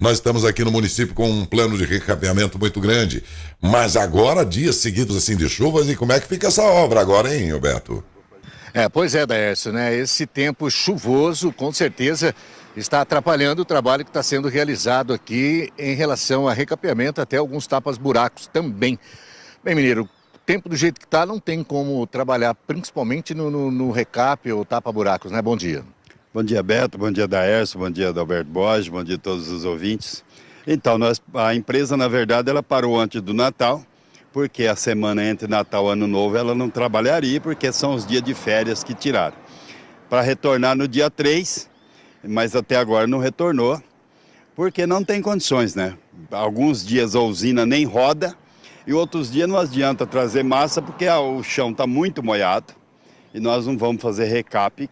Nós estamos aqui no município com um plano de recapeamento muito grande. Mas agora, dias seguidos assim de chuvas, e como é que fica essa obra agora, hein, Roberto? É, pois é, Daércio, né? Esse tempo chuvoso, com certeza, está atrapalhando o trabalho que está sendo realizado aqui em relação a recapeamento, até alguns tapas-buracos também. Bem, Mineiro, tempo do jeito que está, não tem como trabalhar, principalmente no, no, no recap ou tapa-buracos, né? Bom dia. Bom dia, Beto. Bom dia, Daércio. Bom dia, Alberto Borges. Bom dia a todos os ouvintes. Então, nós, a empresa, na verdade, ela parou antes do Natal, porque a semana entre Natal e Ano Novo ela não trabalharia, porque são os dias de férias que tiraram. Para retornar no dia 3, mas até agora não retornou, porque não tem condições, né? Alguns dias a usina nem roda e outros dias não adianta trazer massa, porque o chão está muito molhado e nós não vamos fazer recap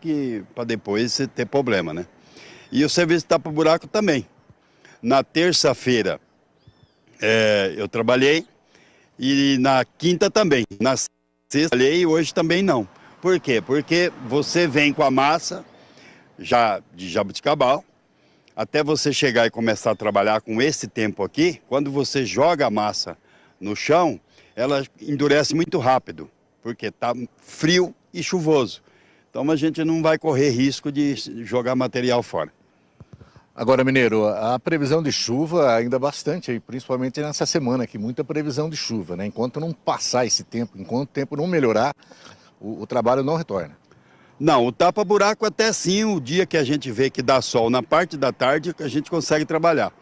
para depois ter problema, né? E o serviço para o buraco também. Na terça-feira é, eu trabalhei e na quinta também. Na sexta trabalhei e hoje também não. Por quê? Porque você vem com a massa já de jabuticabal, até você chegar e começar a trabalhar com esse tempo aqui, quando você joga a massa no chão, ela endurece muito rápido, porque está frio, e chuvoso. Então a gente não vai correr risco de jogar material fora. Agora, Mineiro, a previsão de chuva é ainda bastante, principalmente nessa semana aqui, muita previsão de chuva, né? Enquanto não passar esse tempo, enquanto o tempo não melhorar, o, o trabalho não retorna. Não, o tapa-buraco até sim, o dia que a gente vê que dá sol na parte da tarde, a gente consegue trabalhar.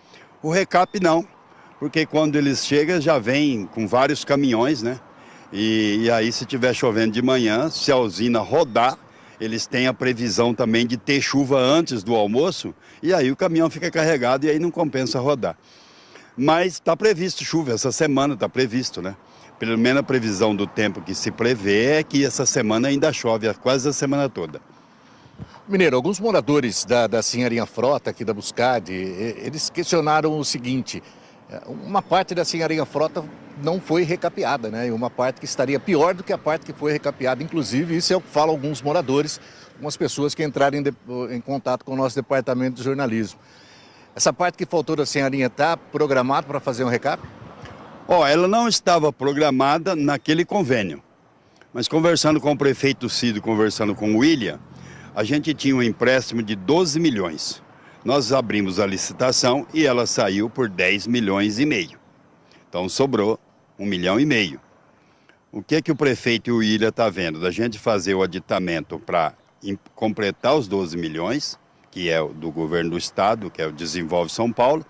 O recap não, porque quando eles chegam já vem com vários caminhões, né? E, e aí, se tiver chovendo de manhã, se a usina rodar, eles têm a previsão também de ter chuva antes do almoço, e aí o caminhão fica carregado e aí não compensa rodar. Mas está previsto chuva, essa semana está previsto, né? Pelo menos a previsão do tempo que se prevê é que essa semana ainda chove, é quase a semana toda. Mineiro, alguns moradores da, da Sinharinha Frota, aqui da Buscade, eles questionaram o seguinte: é, uma parte da Senhorinha Frota não foi recapeada, né? E uma parte que estaria pior do que a parte que foi recapeada. Inclusive, isso é eu falo a alguns moradores, algumas pessoas que entraram em, de, em contato com o nosso departamento de jornalismo. Essa parte que faltou da senhorinha está programada para fazer um recap? Ó, oh, ela não estava programada naquele convênio. Mas conversando com o prefeito Cido, conversando com o William, a gente tinha um empréstimo de 12 milhões. Nós abrimos a licitação e ela saiu por 10 milhões e meio. Então sobrou um milhão e meio. O que é que o prefeito e o Ilha estão tá vendo? Da gente fazer o aditamento para completar os 12 milhões, que é do governo do estado, que é o Desenvolve São Paulo,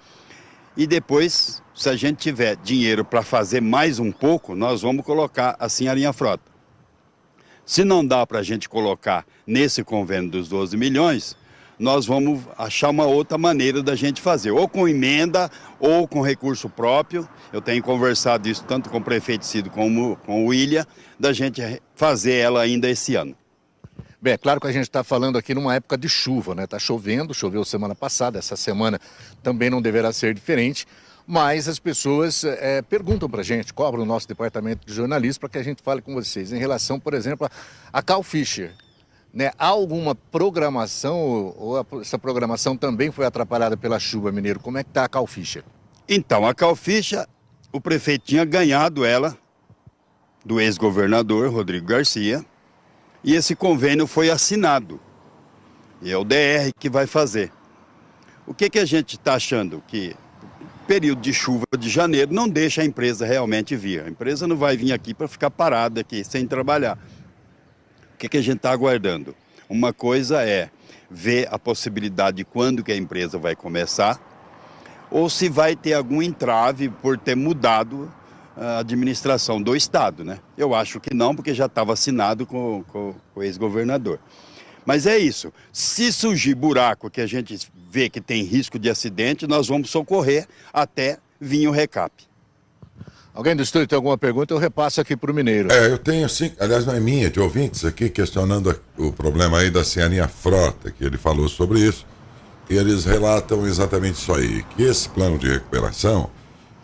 e depois, se a gente tiver dinheiro para fazer mais um pouco, nós vamos colocar assim a linha frota. Se não dá para a gente colocar nesse convênio dos 12 milhões, nós vamos achar uma outra maneira da gente fazer, ou com emenda ou com recurso próprio. Eu tenho conversado isso tanto com o prefeito Cido como com o William, da gente fazer ela ainda esse ano. Bem, é claro que a gente está falando aqui numa época de chuva, né? Está chovendo, choveu semana passada, essa semana também não deverá ser diferente, mas as pessoas é, perguntam para a gente, cobram o nosso departamento de jornalismo para que a gente fale com vocês em relação, por exemplo, a Cal Fischer, né? alguma programação, ou, ou essa programação também foi atrapalhada pela chuva, Mineiro? Como é que está a calficha? Então, a calficha, o prefeito tinha ganhado ela do ex-governador Rodrigo Garcia e esse convênio foi assinado. E é o DR que vai fazer. O que, que a gente está achando? Que período de chuva de janeiro não deixa a empresa realmente vir. A empresa não vai vir aqui para ficar parada aqui, sem trabalhar que, que a gente está aguardando? Uma coisa é ver a possibilidade de quando que a empresa vai começar, ou se vai ter algum entrave por ter mudado a administração do Estado, né? Eu acho que não, porque já estava assinado com, com, com o ex-governador. Mas é isso. Se surgir buraco que a gente vê que tem risco de acidente, nós vamos socorrer até vir o recap. Alguém do estúdio tem alguma pergunta? Eu repasso aqui para o Mineiro. É, eu tenho sim, aliás, não é minha, é de ouvintes aqui, questionando o problema aí da Ceaninha Frota, que ele falou sobre isso. E eles relatam exatamente isso aí, que esse plano de recuperação,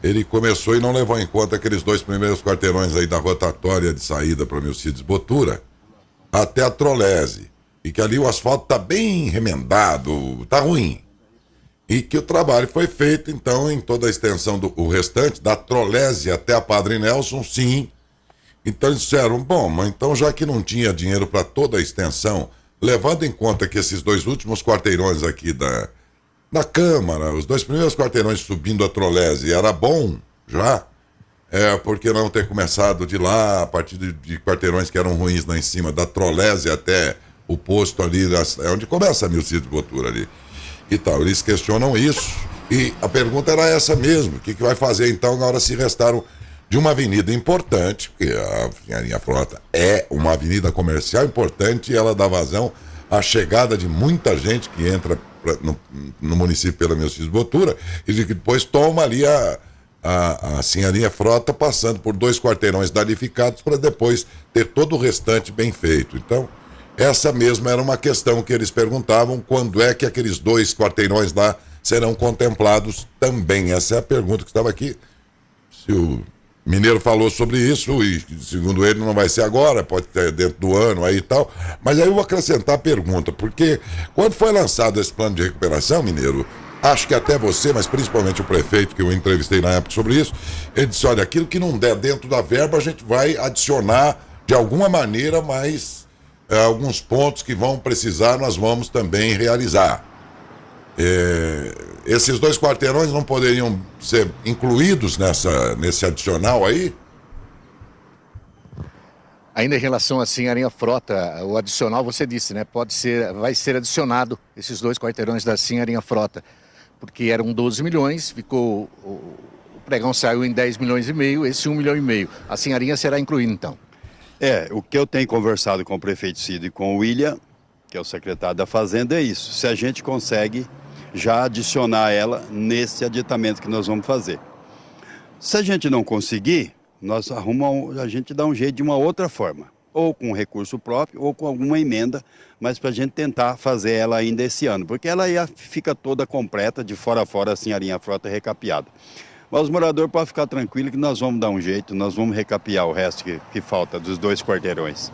ele começou e não levou em conta aqueles dois primeiros quarteirões aí da rotatória de saída para o Milcides Botura até a Trolese. E que ali o asfalto está bem remendado, está ruim e que o trabalho foi feito, então, em toda a extensão do o restante, da Trolese até a Padre Nelson, sim. Então eles disseram, bom, mas então já que não tinha dinheiro para toda a extensão, levando em conta que esses dois últimos quarteirões aqui da, da Câmara, os dois primeiros quarteirões subindo a Trolese, era bom já, é, porque não ter começado de lá, a partir de, de quarteirões que eram ruins lá em cima, da Trolese até o posto ali, é onde começa a Milcídio Botura ali e tal. Eles questionam isso. E a pergunta era essa mesmo: o que, que vai fazer então na hora se restaram de uma avenida importante, porque a Engenharia Frota é uma avenida comercial importante e ela dá vazão à chegada de muita gente que entra pra, no, no, município pela Meus Botura e que depois toma ali a, a, a Frota passando por dois quarteirões danificados para depois ter todo o restante bem feito. Então. Essa mesma era uma questão que eles perguntavam: quando é que aqueles dois quarteirões lá serão contemplados também? Essa é a pergunta que estava aqui. Se o Mineiro falou sobre isso, e segundo ele não vai ser agora, pode ser dentro do ano aí e tal. Mas aí eu vou acrescentar a pergunta, porque quando foi lançado esse plano de recuperação, Mineiro, acho que até você, mas principalmente o prefeito que eu entrevistei na época sobre isso, ele disse: olha, aquilo que não der dentro da verba, a gente vai adicionar de alguma maneira, mas é, alguns pontos que vão precisar, nós vamos também realizar. É, esses dois quarteirões não poderiam ser incluídos nessa, nesse adicional aí? Ainda em relação assim à linha frota, o adicional você disse, né? Pode ser, vai ser adicionado esses dois quarteirões da Sinharinha Frota, porque eram 12 milhões, ficou o pregão saiu em 10 milhões e meio, esse 1 milhão e meio. A Sinharinha será incluída então. É, o que eu tenho conversado com o prefeito Cid e com o William, que é o secretário da Fazenda, é isso. Se a gente consegue já adicionar ela nesse aditamento que nós vamos fazer. Se a gente não conseguir, nós arrumamos, a gente dá um jeito de uma outra forma, ou com recurso próprio, ou com alguma emenda, mas para a gente tentar fazer ela ainda esse ano, porque ela fica toda completa, de fora a fora, assim, a linha frota recapeada. Mas os moradores podem ficar tranquilos que nós vamos dar um jeito, nós vamos recapear o resto que, que falta dos dois quarteirões.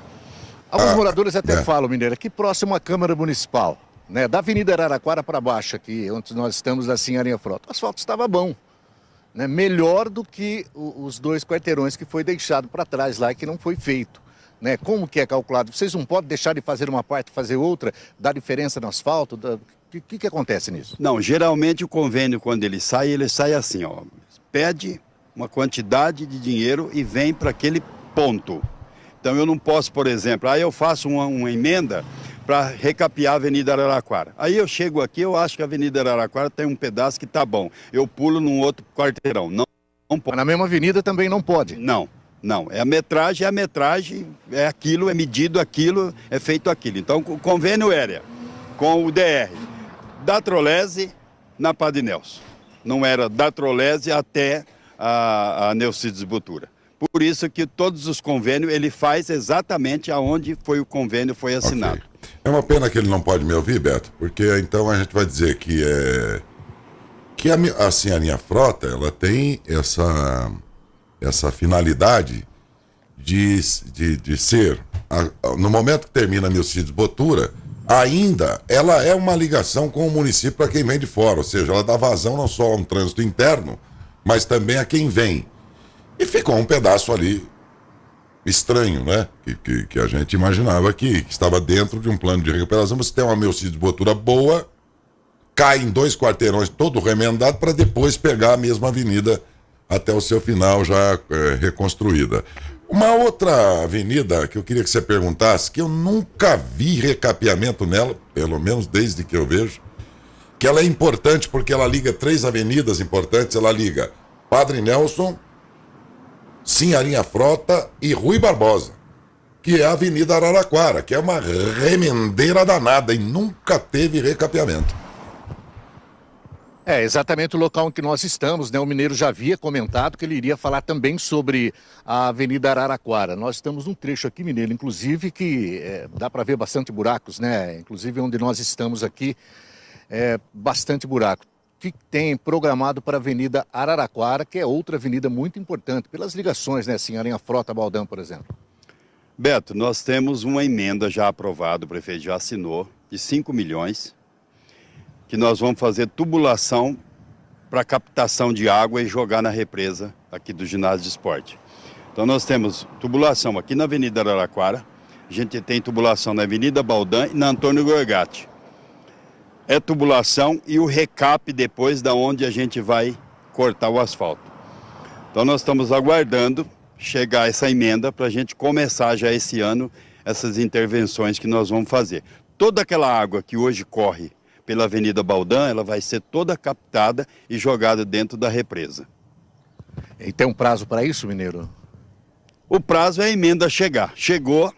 Alguns ah, moradores até é. falam, mineiro, que próximo à Câmara Municipal, né? Da Avenida Araraquara para baixo aqui, onde nós estamos da Sinharinha Frota, o asfalto estava bom. Né? Melhor do que o, os dois quarteirões que foi deixado para trás lá e que não foi feito. Né? Como que é calculado? Vocês não podem deixar de fazer uma parte, fazer outra, dar diferença no asfalto? Da... O que, que acontece nisso? Não, geralmente o convênio, quando ele sai, ele sai assim, ó. Pede uma quantidade de dinheiro e vem para aquele ponto. Então eu não posso, por exemplo, aí eu faço uma, uma emenda para recapear a Avenida Araraquara. Aí eu chego aqui, eu acho que a Avenida Araraquara tem um pedaço que tá bom. Eu pulo num outro quarteirão. Não, não pode. na mesma avenida também não pode. Não, não. É a metragem, é a metragem, é aquilo, é medido aquilo, é feito aquilo. Então o convênio era com o DR da Trolese na Padre Nelson. Não era da Trolese até a, a Neucides Butura. Por isso que todos os convênios ele faz exatamente aonde foi o convênio foi assinado. Okay. É uma pena que ele não pode me ouvir, Beto, porque então a gente vai dizer que é que a, assim a linha frota ela tem essa essa finalidade de, de, de ser a, no momento que termina Milcides Botura ainda ela é uma ligação com o município para quem vem de fora, ou seja, ela dá vazão não só a um trânsito interno, mas também a quem vem. E ficou um pedaço ali estranho, né? Que, que, que a gente imaginava que, que, estava dentro de um plano de recuperação. Você tem uma miocide de botura boa, cai em dois quarteirões todo remendado para depois pegar a mesma avenida até o seu final já é, reconstruída. Uma outra avenida que eu queria que você perguntasse, que eu nunca vi recapeamento nela, pelo menos desde que eu vejo, que ela é importante porque ela liga três avenidas importantes, ela liga Padre Nelson, Sinharinha Frota e Rui Barbosa, que é a Avenida Araraquara, que é uma remendeira danada e nunca teve recapeamento. É, exatamente o local em que nós estamos, né? O Mineiro já havia comentado que ele iria falar também sobre a Avenida Araraquara. Nós estamos num trecho aqui, Mineiro, inclusive, que é, dá para ver bastante buracos, né? Inclusive onde nós estamos aqui, é, bastante buraco. O que tem programado para a Avenida Araraquara, que é outra avenida muito importante, pelas ligações, né, a Frota Baldão, por exemplo? Beto, nós temos uma emenda já aprovada, o prefeito já assinou, de 5 milhões que nós vamos fazer tubulação para captação de água e jogar na represa aqui do ginásio de esporte. Então nós temos tubulação aqui na Avenida Araraquara, a gente tem tubulação na Avenida Baldan e na Antônio Gorgati. É tubulação e o recap depois da onde a gente vai cortar o asfalto. Então nós estamos aguardando chegar essa emenda para a gente começar já esse ano essas intervenções que nós vamos fazer. Toda aquela água que hoje corre pela Avenida Baldan, ela vai ser toda captada e jogada dentro da represa. E tem um prazo para isso, Mineiro? O prazo é a emenda chegar. Chegou,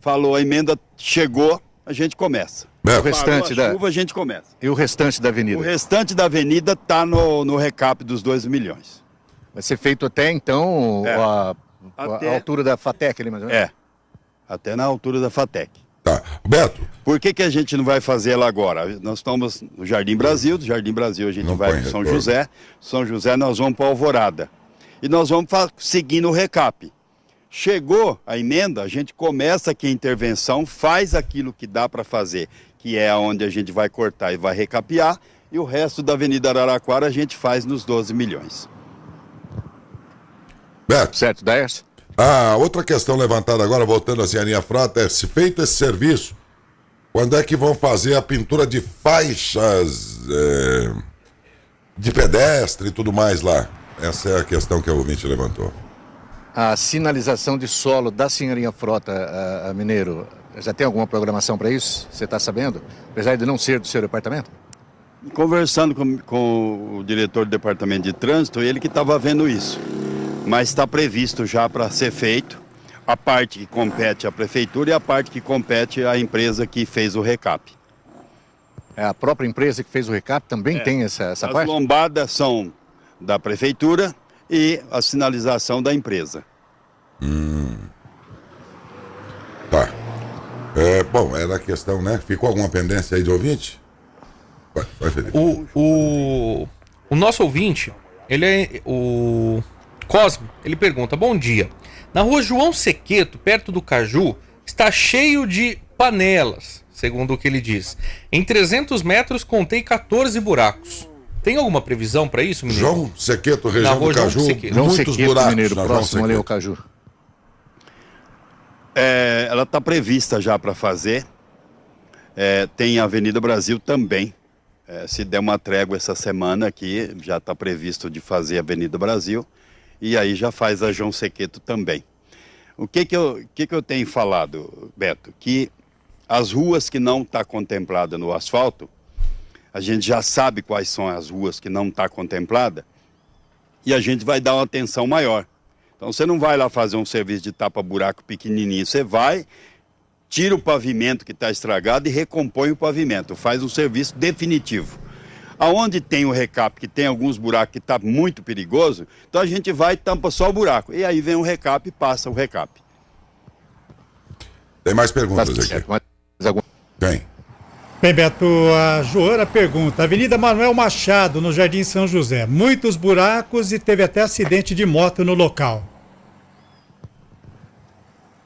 falou a emenda chegou, a gente começa. O restante da chuva, a gente começa. E o restante da avenida? O restante da avenida está no, no recap dos 2 milhões. Vai ser feito até então é. a, até... a, altura da FATEC ali, mais ou menos? É, até na altura da FATEC. Tá. Beto. Por que, que a gente não vai fazer ela agora? Nós estamos no Jardim Brasil, do Jardim Brasil a gente não vai para São retorno. José, São José nós vamos para Alvorada. E nós vamos seguindo o recap. Chegou a emenda, a gente começa aqui a intervenção, faz aquilo que dá para fazer, que é onde a gente vai cortar e vai recapear, e o resto da Avenida Araraquara a gente faz nos 12 milhões. Beto. Certo, 10? Ah, outra questão levantada agora, voltando assim à linha frota, é se feito esse serviço, quando é que vão fazer a pintura de faixas é, de pedestre e tudo mais lá? Essa é a questão que a ouvinte levantou. A sinalização de solo da Senhorinha Frota, a, a Mineiro, já tem alguma programação para isso? Você está sabendo? Apesar de não ser do seu departamento? Conversando com, com o diretor do departamento de trânsito, ele que estava vendo isso mas está previsto já para ser feito a parte que compete à prefeitura e a parte que compete à empresa que fez o recap. É a própria empresa que fez o recap também é. tem essa, essa As parte? As lombadas são da prefeitura e a sinalização da empresa. Hum. Tá. É, bom, era a questão, né? Ficou alguma pendência aí de ouvinte? Vai, vai, O, o, o nosso ouvinte, ele é o Cosme, ele pergunta: Bom dia. Na rua João Sequeto, perto do Caju, está cheio de panelas, segundo o que ele diz. Em 300 metros contei 14 buracos. Tem alguma previsão para isso, menino? João Sequeto, região do Caju, muitos Sequeto, buracos. Mineiro, próximo ali o Caju. É, ela está prevista já para fazer. É, tem a Avenida Brasil também. É, se der uma trégua essa semana aqui, já está previsto de fazer a Avenida Brasil e aí já faz a João Sequeto também. O que que eu, que que eu tenho falado, Beto? Que as ruas que não está contemplada no asfalto, a gente já sabe quais são as ruas que não está contemplada e a gente vai dar uma atenção maior. Então você não vai lá fazer um serviço de tapa-buraco pequenininho, você vai, tira o pavimento que está estragado e recompõe o pavimento, faz um serviço definitivo. Aonde tem o recap, que tem alguns buracos que está muito perigoso, então a gente vai e tampa só o buraco. E aí vem o recap e passa o recap. Tem mais perguntas aqui? Mais Tem. Bem, Beto, a Joana pergunta: Avenida Manuel Machado, no Jardim São José, muitos buracos e teve até acidente de moto no local.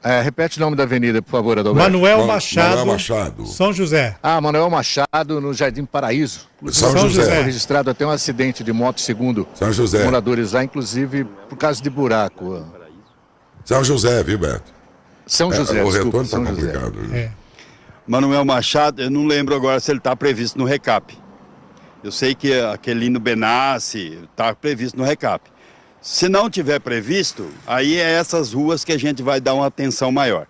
É, repete o nome da avenida, por favor, Adalberto. Manuel Machado, Manuel Machado. São José. Ah, Manuel Machado, no Jardim Paraíso. São, São José. Foi registrado até um acidente de moto, segundo São José. moradores lá, inclusive por causa de buraco. São José, viu, Beto? São é, José, é, O retorno está complicado. É. Manuel Machado, eu não lembro agora se ele está previsto no recap. Eu sei que aquele no Benassi está previsto no recap. Se não tiver previsto, aí é essas ruas que a gente vai dar uma atenção maior.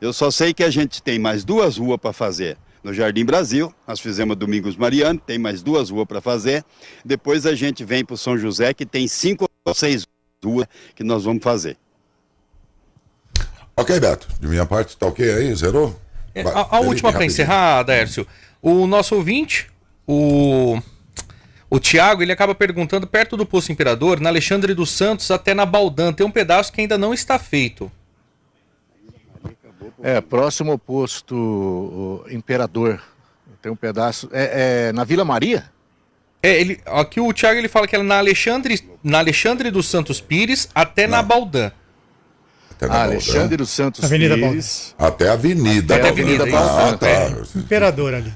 Eu só sei que a gente tem mais duas ruas para fazer. No Jardim Brasil, nós fizemos Domingos Mariano, tem mais duas ruas para fazer. Depois a gente vem para o São José, que tem cinco ou seis ruas que nós vamos fazer. Ok, Beto. De minha parte, tá ok aí? Zerou? É, a, a última para encerrar, Dércio. O nosso ouvinte, o o Tiago ele acaba perguntando perto do Poço Imperador, na Alexandre dos Santos até na Baldan, tem um pedaço que ainda não está feito. É, próximo ao posto Imperador. Tem um pedaço. É, é, na Vila Maria? É, ele, aqui o Thiago ele fala que é na Alexandre, na Alexandre dos Santos Pires até não. na Baldan. Até na Alexandre Baldan. dos Santos Avenida Pires. Baldan. Até a Avenida. Até a Avenida ah, Baldan. Ah, tá. Imperador ali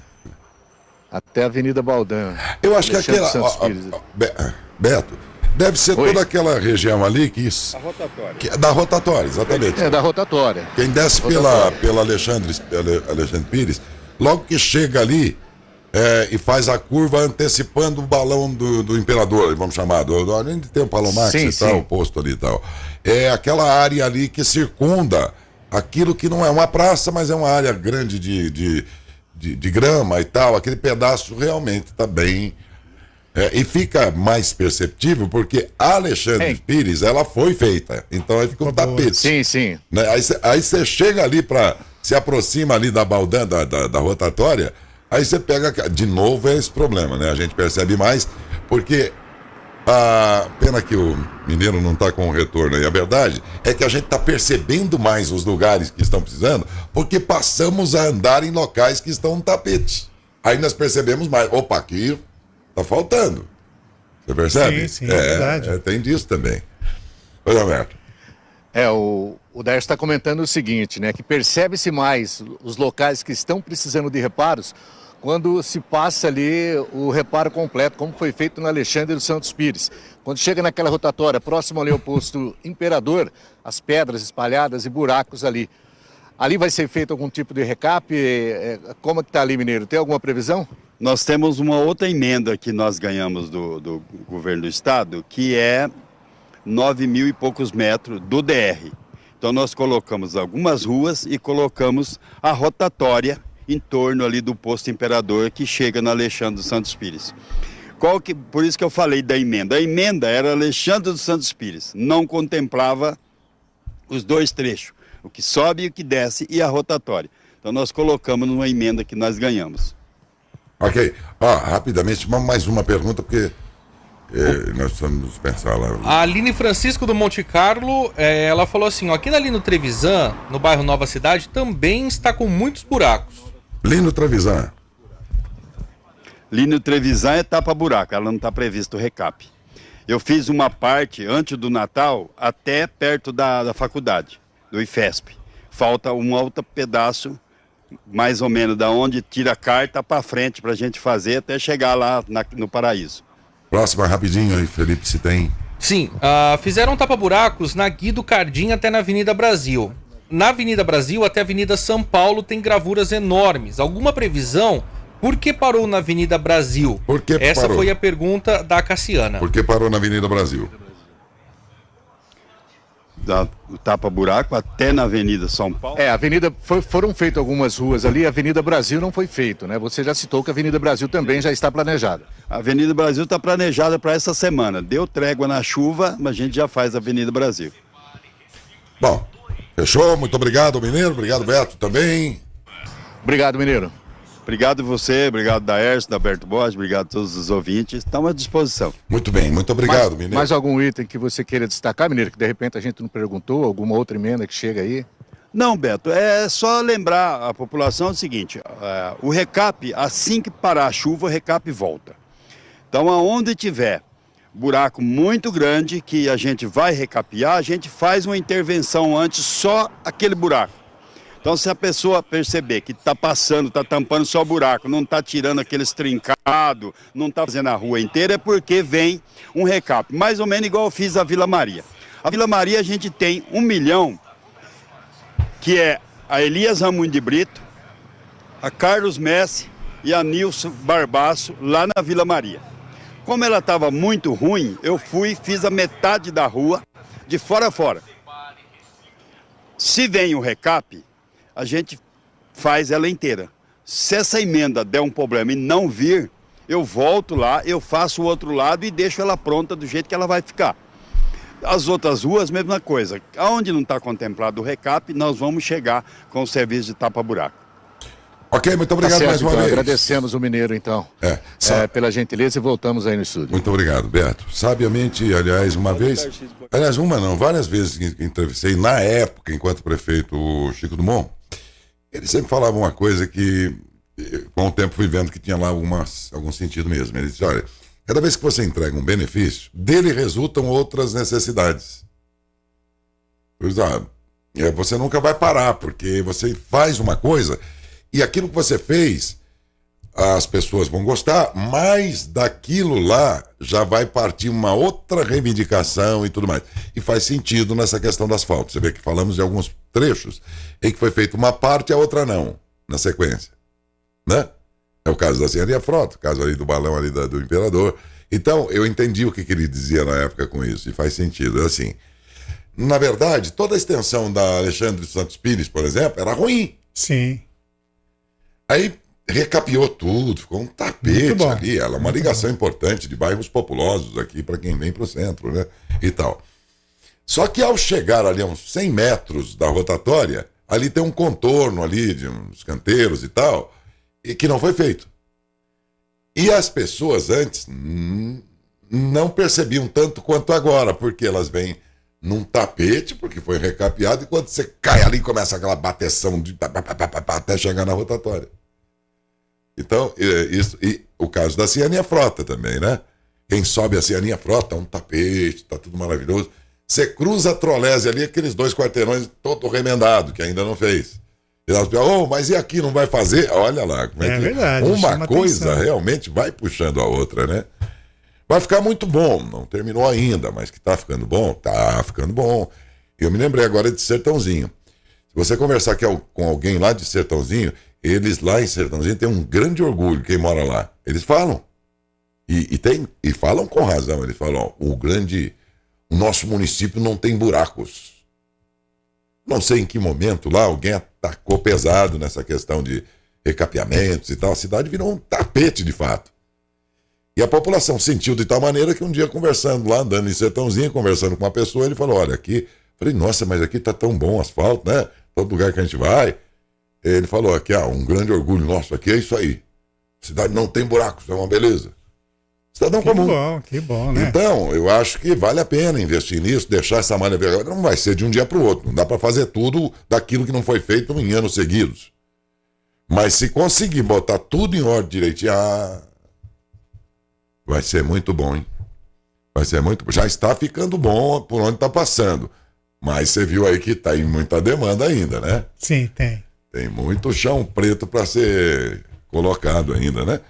até a Avenida Baldan. Eu acho que aquela. Ah, Beto, deve ser Oi? toda aquela região ali que. Da rotatória. Que, é da rotatória, exatamente. É, da rotatória. Quem desce rotatória. pela, pela Alexandre, Alexandre Pires, logo que chega ali. É, e faz a curva antecipando o balão do, do imperador, vamos chamar, do, do, onde tem o Palomar, que e tal, tá, o posto ali e tal. É aquela área ali que circunda aquilo que não é uma praça, mas é uma área grande de, de de, de grama e tal, aquele pedaço realmente está bem. É, e fica mais perceptível porque a Alexandre Ei. Pires, ela foi feita. Então aí fica um tapete. Sim, sim. Né? Aí você chega ali para Se aproxima ali da Baldan, da, da, da rotatória, aí você pega. De novo é esse problema, né? A gente percebe mais, porque a ah, pena que o mineiro não está com o retorno aí. A verdade é que a gente está percebendo mais os lugares que estão precisando, porque passamos a andar em locais que estão no tapete. Aí nós percebemos mais. Opa, aqui está faltando. Você percebe? Sim, sim, é, é verdade. É, tem disso também. Pois Alberto. É, o, o Darcio está comentando o seguinte, né? Que percebe-se mais os locais que estão precisando de reparos quando se passa ali o reparo completo, como foi feito na Alexandre dos Santos Pires. Quando chega naquela rotatória próximo ali ao posto Imperador, as pedras espalhadas e buracos ali. Ali vai ser feito algum tipo de recap? É, é, como é que está ali, Mineiro? Tem alguma previsão? Nós temos uma outra emenda que nós ganhamos do, do governo do estado, que é 9 mil e poucos metros do DR. Então nós colocamos algumas ruas e colocamos a rotatória em torno ali do posto Imperador que chega na Alexandre dos Santos Pires. Qual que, por isso que eu falei da emenda. A emenda era Alexandre dos Santos Pires, não contemplava os dois trechos, o que sobe e o que desce e a rotatória. Então nós colocamos numa emenda que nós ganhamos. Ok. Ah, rapidamente, mais uma pergunta, porque é, nós estamos pensar lá. A Aline Francisco do Monte Carlo, é, ela falou assim: ó, aqui ali no Trevisan, no bairro Nova Cidade, também está com muitos buracos. Lino Trevisan. Lino Trevisan é tapa buraco, ela não está previsto o recap. Eu fiz uma parte antes do Natal até perto da, da faculdade, do IFESP. Falta um outro pedaço, mais ou menos, da onde tira a carta para frente para a gente fazer até chegar lá na, no paraíso. Próxima, rapidinho aí, Felipe, se tem. Sim, uh, fizeram tapa-buracos na Guido Cardim até na Avenida Brasil na Avenida Brasil até a Avenida São Paulo tem gravuras enormes. Alguma previsão? Por que parou na Avenida Brasil? Por que Essa parou? foi a pergunta da Cassiana. Por que parou na Avenida Brasil? da tapa-buraco até na Avenida São Paulo. É, Avenida foi, foram feitas algumas ruas ali, a Avenida Brasil não foi feito, né? Você já citou que a Avenida Brasil também já está planejada. A Avenida Brasil está planejada para essa semana. Deu trégua na chuva, mas a gente já faz a Avenida Brasil. Bom, Fechou? Muito obrigado, Mineiro. Obrigado, Beto, também. Obrigado, Mineiro. Obrigado você, obrigado da Erso, da Berto Borges, obrigado a todos os ouvintes. Estamos à disposição. Muito bem, muito obrigado, mais, Mineiro. Mais algum item que você queira destacar, Mineiro, que de repente a gente não perguntou, alguma outra emenda que chega aí? Não, Beto, é só lembrar a população o seguinte: é, o recap, assim que parar a chuva, o recap volta. Então, aonde tiver buraco muito grande que a gente vai recapear, a gente faz uma intervenção antes só aquele buraco. Então, se a pessoa perceber que está passando, está tampando só buraco, não está tirando aqueles trincados, não está fazendo a rua inteira, é porque vem um recap. Mais ou menos igual eu fiz a Vila Maria. A Vila Maria a gente tem um milhão, que é a Elias Ramon de Brito, a Carlos Messi e a Nilson Barbaço, lá na Vila Maria. Como ela estava muito ruim, eu fui, fiz a metade da rua, de fora a fora. Se vem o recap, a gente faz ela inteira. Se essa emenda der um problema e não vir, eu volto lá, eu faço o outro lado e deixo ela pronta do jeito que ela vai ficar. As outras ruas, mesma coisa. Aonde não está contemplado o recap, nós vamos chegar com o serviço de tapa-buraco. Ok, muito tá obrigado tá certo, mais uma então, vez. Agradecemos o Mineiro, então, é, é, pela gentileza e voltamos aí no estúdio. Muito obrigado, Beto. Sabiamente, aliás, uma vez, aliás, uma não, várias vezes que entrevistei, na época, enquanto prefeito Chico Dumont, ele sempre falava uma coisa que, eh, com o tempo, fui vendo que tinha lá algumas, algum sentido mesmo. Ele disse: olha, cada vez que você entrega um benefício, dele resultam outras necessidades. Pois, ah, é, você nunca vai parar, porque você faz uma coisa e aquilo que você fez, as pessoas vão gostar, mas daquilo lá já vai partir uma outra reivindicação e tudo mais. E faz sentido nessa questão das faltas Você vê que falamos de alguns trechos em que foi feita uma parte e a outra não, na sequência. Né? É o caso da Senharia Frota, o caso ali do balão ali da, do Imperador. Então, eu entendi o que, que ele dizia na época com isso, e faz sentido. assim, na verdade, toda a extensão da Alexandre Santos Pires, por exemplo, era ruim. Sim. Aí recapiou tudo, ficou um tapete ali. Ela, uma ligação importante de bairros populosos aqui para quem vem para o centro, né? E tal. Só que ao chegar ali a uns 100 metros da rotatória, ali tem um contorno ali de uns canteiros e tal, e que não foi feito. E as pessoas antes não percebiam tanto quanto agora, porque elas vêm num tapete, porque foi recapeado, e quando você cai ali, começa aquela bateção de... até chegar na rotatória. Então, isso, e o caso da Cianinha Frota também, né? Quem sobe a Cianinha Frota, um tapete, tá tudo maravilhoso. Você cruza a Trolese ali, aqueles dois quarteirões todo remendado, que ainda não fez. E nós oh, mas e aqui não vai fazer? Olha lá, como é, é que verdade, uma coisa atenção. realmente vai puxando a outra, né? Vai ficar muito bom, não terminou ainda, mas que tá ficando bom, tá ficando bom. Eu me lembrei agora de Sertãozinho. Se você conversar é com alguém lá de Sertãozinho, eles lá em Sertão, a gente tem um grande orgulho, quem mora lá. Eles falam. E, e, tem, e falam com razão. Eles falam, ó, o grande. O nosso município não tem buracos. Não sei em que momento lá alguém atacou pesado nessa questão de recapeamentos e tal. A cidade virou um tapete, de fato. E a população sentiu de tal maneira que um dia conversando lá, andando em sertãozinho, conversando com uma pessoa, ele falou, olha, aqui... Falei, nossa, mas aqui tá tão bom o asfalto, né? Todo lugar que a gente vai ele falou aqui, ah, um grande orgulho nosso aqui é isso aí. A cidade não tem buracos, é uma beleza. Cidadão que comum. Que bom, que bom, né? Então, eu acho que vale a pena investir nisso, deixar essa malha vermelha. Não vai ser de um dia para o outro. Não dá para fazer tudo daquilo que não foi feito em anos seguidos. Mas se conseguir botar tudo em ordem direitinho, ah, vai ser muito bom, hein? Vai ser muito Já está ficando bom por onde está passando. Mas você viu aí que está em muita demanda ainda, né? Sim, tem. Tem muito chão preto para ser colocado ainda, né?